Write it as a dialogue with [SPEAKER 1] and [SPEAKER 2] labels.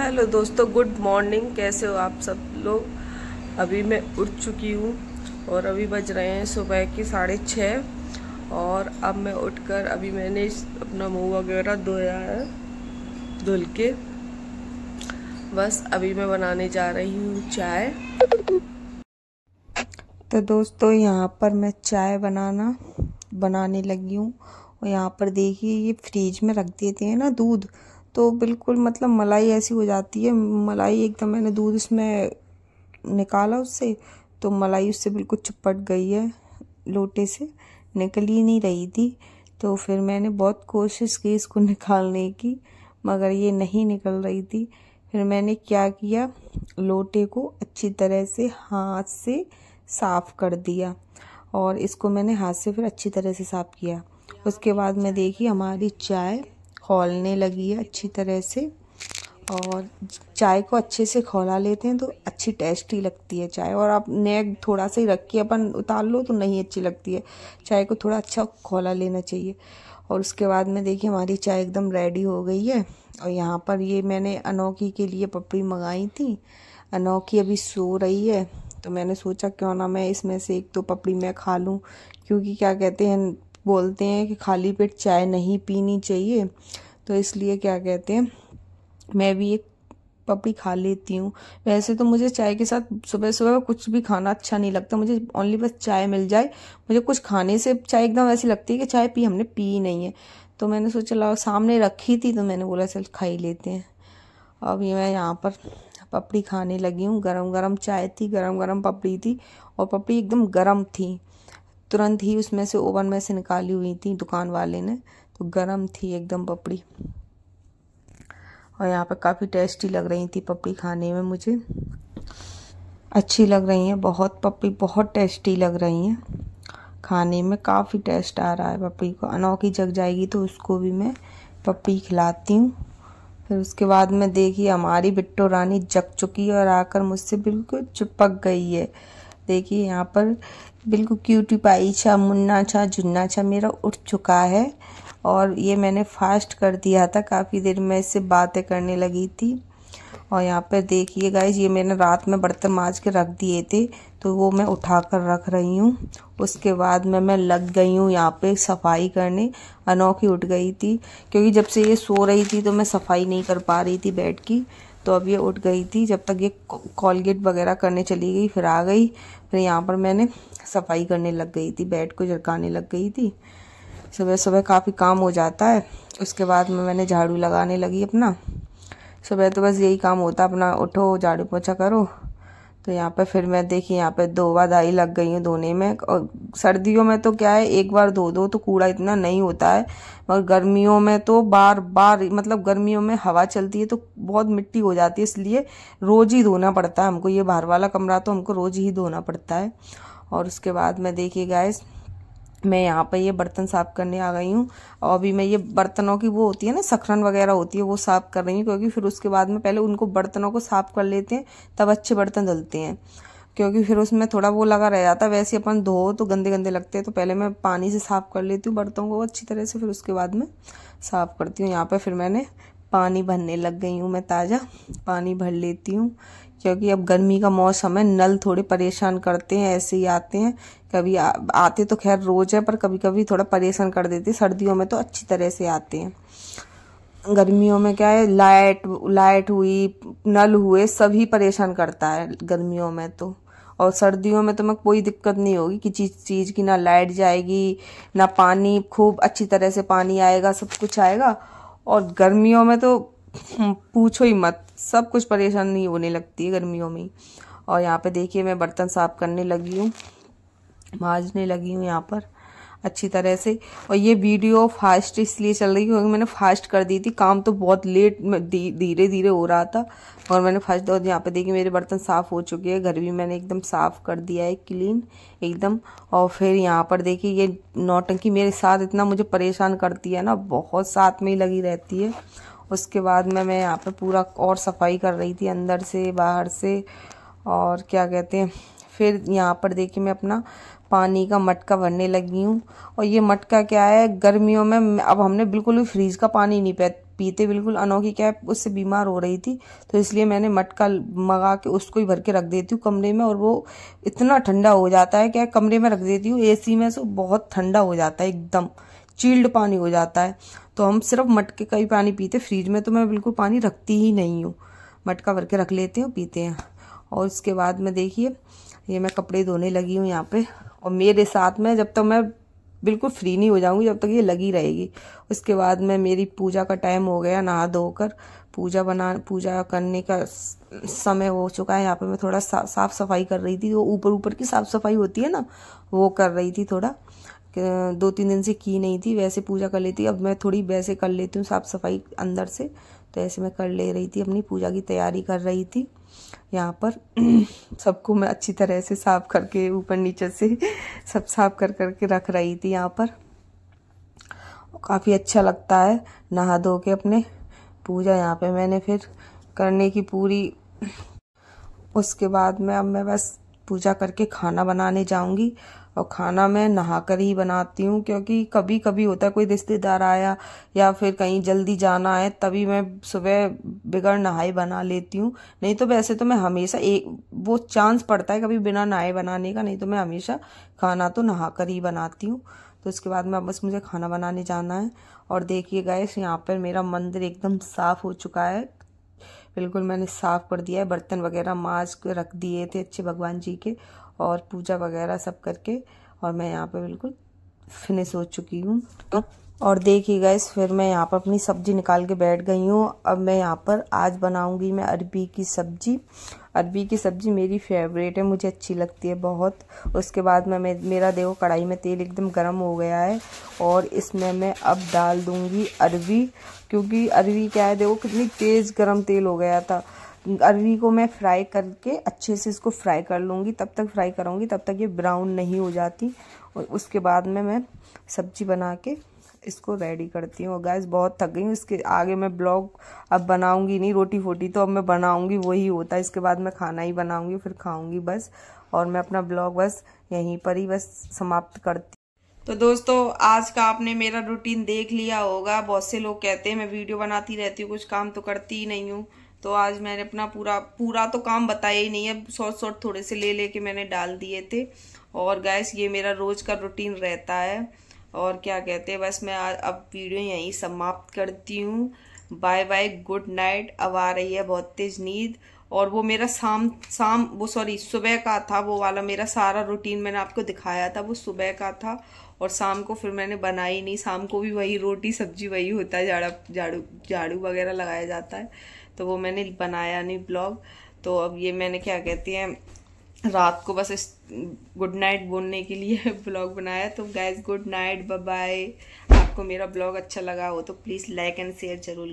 [SPEAKER 1] hello दोस्तों good morning कैसे हो आप सब लोग अभी मैं उठ चुकी हूँ और अभी बज रहे हैं सुबह के साढ़े छः और अब मैं उठकर अभी मैंने अपना मुंह वगैरह धोया है धुल के बस अभी मैं बनाने जा रही हूँ चाय तो दोस्तों यहाँ पर मैं चाय बनाना बनाने लगी हूँ और यहाँ पर देखिए ये फ्रिज में रख देते हैं ना दूध तो बिल्कुल मतलब मलाई ऐसी हो जाती है मलाई एकदम मैंने दूध उसमें निकाला उससे तो मलाई उससे बिल्कुल चिपट गई है लोटे से निकल ही नहीं रही थी तो फिर मैंने बहुत कोशिश की इसको निकालने की मगर ये नहीं निकल रही थी फिर मैंने क्या किया लोटे को अच्छी तरह से हाथ से साफ़ कर दिया और इसको मैंने हाथ से फिर अच्छी तरह से साफ़ किया उसके बाद मैं देखी हमारी चाय खोलने लगी है अच्छी तरह से और चाय को अच्छे से खोला लेते हैं तो अच्छी टेस्टी लगती है चाय और आप नेग थोड़ा सा ही रख के अपन उतार लो तो नहीं अच्छी लगती है चाय को थोड़ा अच्छा खोला लेना चाहिए और उसके बाद में देखिए हमारी चाय एकदम रेडी हो गई है और यहाँ पर ये मैंने अनोखी के लिए पपड़ी मंगाई थी अनोखी अभी सो रही है तो मैंने सोचा क्यों ना मैं इसमें से एक तो पपड़ी मैं खा लूँ क्योंकि क्या कहते हैं बोलते हैं कि खाली पेट चाय नहीं पीनी चाहिए तो इसलिए क्या कहते हैं मैं भी एक पपड़ी खा लेती हूँ वैसे तो मुझे चाय के साथ सुबह सुबह कुछ भी खाना अच्छा नहीं लगता मुझे ओनली बस चाय मिल जाए मुझे कुछ खाने से चाय एकदम ऐसी लगती है कि चाय पी हमने पी ही नहीं है तो मैंने सोचा लाओ सामने रखी थी तो मैंने बोला चल खा ही लेते हैं अब ये मैं यहाँ पर पपड़ी खाने लगी हूँ गरम गरम चाय थी गरम गरम पपड़ी थी और पपड़ी एकदम गरम थी तुरंत ही उसमें से ओवन में से निकाली हुई थी दुकान वाले ने तो गर्म थी एकदम पपड़ी और यहाँ पर काफ़ी टेस्टी लग रही थी पपड़ी खाने में मुझे अच्छी लग रही हैं बहुत पपड़ी बहुत टेस्टी लग रही हैं खाने में काफ़ी टेस्ट आ रहा है पपड़ी को अनोखी जग जाएगी तो उसको भी मैं पपड़ी खिलाती हूँ फिर उसके बाद में देखी हमारी बिट्टो रानी जग चुकी है और आकर मुझसे बिल्कुल चिपक गई है देखिए यहाँ पर बिल्कुल क्यूटी पाई छा मुन्ना छा जुन्ना छा मेरा उठ चुका है और ये मैंने फास्ट कर दिया था काफ़ी देर में इससे बातें करने लगी थी और यहाँ पर देखिए गाइज ये मैंने रात में बर्तन माज के रख दिए थे तो वो मैं उठा कर रख रही हूँ उसके बाद में मैं लग गई हूँ यहाँ पे सफाई करने अनोखी उठ गई थी क्योंकि जब से ये सो रही थी तो मैं सफाई नहीं कर पा रही थी बेड की तो अब ये उठ गई थी जब तक ये कॉलगेट वगैरह करने चली गई फिर आ गई फिर यहाँ पर मैंने सफाई करने लग गई थी बेड को झरकाने लग गई थी सुबह सुबह काफ़ी काम हो जाता है उसके बाद में मैंने झाड़ू लगाने लगी अपना सुबह तो बस यही काम होता अपना उठो झाड़ू पोछा करो तो यहाँ पर फिर मैं देखिए यहाँ पर बार दाई लग गई हूँ धोने में और सर्दियों में तो क्या है एक बार धो दो तो कूड़ा इतना नहीं होता है मगर गर्मियों में तो बार बार मतलब गर्मियों में हवा चलती है तो बहुत मिट्टी हो जाती है इसलिए रोज़ ही धोना पड़ता है हमको ये बाहर वाला कमरा तो हमको रोज़ ही धोना पड़ता है और उसके बाद मैं देखिए गाय मैं यहाँ पर ये बर्तन साफ़ करने आ गई हूँ और अभी मैं ये बर्तनों की वो होती है ना सखरन वगैरह होती है वो साफ़ कर रही हूँ क्योंकि फिर उसके बाद में पहले उनको बर्तनों को साफ़ कर लेते हैं तब अच्छे बर्तन धुलते हैं क्योंकि फिर उसमें थोड़ा वो लगा रह जाता है वैसे अपन धो तो गंदे गंदे लगते हैं तो पहले मैं पानी से साफ़ कर लेती हूँ बर्तनों को अच्छी तरह से फिर उसके बाद में साफ़ करती हूँ यहाँ पर फिर मैंने पानी भरने लग गई हूँ मैं ताज़ा पानी भर लेती हूँ क्योंकि अब गर्मी का मौसम है नल थोड़े परेशान करते हैं ऐसे ही आते हैं कभी आ, आते तो खैर रोज़ है पर कभी कभी थोड़ा परेशान कर देते सर्दियों में तो अच्छी तरह से आते हैं गर्मियों में क्या है लाइट लाइट हुई नल हुए सभी परेशान करता है गर्मियों में तो और सर्दियों में तो मैं कोई दिक्कत नहीं होगी कि चीज़ चीज़ की ना लाइट जाएगी ना पानी खूब अच्छी तरह से पानी आएगा सब कुछ आएगा और गर्मियों में तो हम्म, पूछो ही मत सब कुछ परेशानी होने लगती है गर्मियों में और यहाँ पे देखिए मैं बर्तन साफ़ करने लगी हूँ माजने लगी हूँ यहाँ पर अच्छी तरह से और ये वीडियो फास्ट इसलिए चल रही क्योंकि मैंने फास्ट कर दी थी काम तो बहुत लेट धीरे धीरे हो रहा था और मैंने फास्ट और यहाँ पे देखिए मेरे बर्तन साफ़ हो चुके हैं घर भी मैंने एकदम साफ़ कर दिया है क्लीन एकदम और फिर यहाँ पर देखिए ये नौटंकी मेरे साथ इतना मुझे परेशान करती है ना बहुत साथ में ही लगी रहती है उसके बाद में मैं यहाँ पे पूरा और सफाई कर रही थी अंदर से बाहर से और क्या कहते हैं फिर यहाँ पर देखिए मैं अपना पानी का मटका भरने लगी हूँ और ये मटका क्या है गर्मियों में अब हमने बिल्कुल भी फ्रीज का पानी नहीं पै पीते बिल्कुल अनोखी क्या है उससे बीमार हो रही थी तो इसलिए मैंने मटका मंगा के उसको ही भर के रख देती हूँ कमरे में और वो इतना ठंडा हो जाता है क्या कमरे में रख देती हूँ एसी में से बहुत ठंडा हो जाता है एकदम चील्ड पानी हो जाता है तो हम सिर्फ मटके का ही पानी पीते फ्रीज में तो मैं बिल्कुल पानी रखती ही नहीं हूँ मटका भर के रख लेते हैं पीते हैं और उसके बाद में देखिए ये मैं कपड़े धोने लगी हूँ यहाँ पे और मेरे साथ में जब तक मैं बिल्कुल फ्री नहीं हो जाऊँगी जब तक ये लगी रहेगी उसके बाद में मेरी पूजा का टाइम हो गया नहा धोकर पूजा बना पूजा करने का समय हो चुका है यहाँ पे मैं थोड़ा सा, साफ सफाई कर रही थी वो ऊपर ऊपर की साफ सफाई होती है ना वो कर रही थी थोड़ा दो तीन दिन से की नहीं थी वैसे पूजा कर लेती अब मैं थोड़ी वैसे कर लेती हूँ साफ़ सफाई अंदर से तो ऐसे मैं कर ले रही थी अपनी पूजा की तैयारी कर रही थी यहाँ पर सबको मैं अच्छी तरह से साफ़ करके ऊपर नीचे से सब साफ़ कर करके रख रही थी यहाँ पर काफ़ी अच्छा लगता है नहा धो के अपने पूजा यहाँ पे मैंने फिर करने की पूरी उसके बाद में अब मैं बस पूजा करके खाना बनाने जाऊँगी और खाना मैं नहा कर ही बनाती हूँ क्योंकि कभी कभी होता है कोई रिश्तेदार आया या फिर कहीं जल्दी जाना है तभी मैं सुबह बिगड़ नहाए बना लेती हूँ नहीं तो वैसे तो मैं हमेशा एक वो चांस पड़ता है कभी बिना नहाए बनाने का नहीं तो मैं हमेशा खाना तो नहा कर ही बनाती हूँ तो उसके बाद में बस मुझे खाना बनाने जाना है और देखिए गैस यहाँ पर मेरा मंदिर एकदम साफ़ हो चुका है बिल्कुल मैंने साफ़ कर दिया है बर्तन वगैरह माज रख दिए थे अच्छे भगवान जी के और पूजा वगैरह सब करके और मैं यहाँ पे बिल्कुल फिनिश हो चुकी हूँ तो और देखिए गैस फिर मैं यहाँ पर अपनी सब्जी निकाल के बैठ गई हूँ अब मैं यहाँ पर आज बनाऊँगी मैं अरबी की सब्जी अरबी की सब्जी मेरी फेवरेट है मुझे अच्छी लगती है बहुत उसके बाद मैं मेरा देखो कढ़ाई में तेल एकदम गर्म हो गया है और इसमें मैं अब डाल दूँगी अरबी क्योंकि अरबी क्या है देखो कितनी तेज़ गर्म तेल हो गया था अरवी को मैं फ्राई करके अच्छे से इसको फ्राई कर लूँगी तब तक फ्राई करूँगी तब तक ये ब्राउन नहीं हो जाती और उसके बाद में मैं सब्जी बना के इसको रेडी करती हूँ गैस बहुत थक गई हूँ इसके आगे मैं ब्लॉग अब बनाऊँगी नहीं रोटी फोटी तो अब मैं बनाऊँगी वही होता है इसके बाद मैं खाना ही बनाऊँगी फिर खाऊँगी बस और मैं अपना ब्लॉग बस यहीं पर ही बस समाप्त करती तो दोस्तों आज का आपने मेरा रूटीन देख लिया होगा बहुत से लोग कहते हैं मैं वीडियो बनाती रहती हूँ कुछ काम तो करती ही नहीं हूँ तो आज मैंने अपना पूरा पूरा तो काम बताया ही नहीं है शॉर्ट शॉर्ट थोड़े से ले लेके मैंने डाल दिए थे और गैस ये मेरा रोज़ का रूटीन रहता है और क्या कहते हैं बस मैं अब वीडियो यहीं समाप्त करती हूँ बाय बाय गुड नाइट अब आ रही है बहुत तेज़ नींद और वो मेरा शाम शाम वो सॉरी सुबह का था वो वाला मेरा सारा रूटीन मैंने आपको दिखाया था वो सुबह का था और शाम को फिर मैंने बनाई नहीं शाम को भी वही रोटी सब्जी वही होता है झाड़ा झाड़ू झाड़ू वगैरह लगाया जाता है तो वो मैंने बनाया नहीं ब्लॉग तो अब ये मैंने क्या कहती हैं रात को बस गुड नाइट बोलने के लिए ब्लॉग बनाया तो गैस गुड नाइट बाय आपको मेरा ब्लॉग अच्छा लगा हो तो प्लीज़ लाइक एंड शेयर जरूर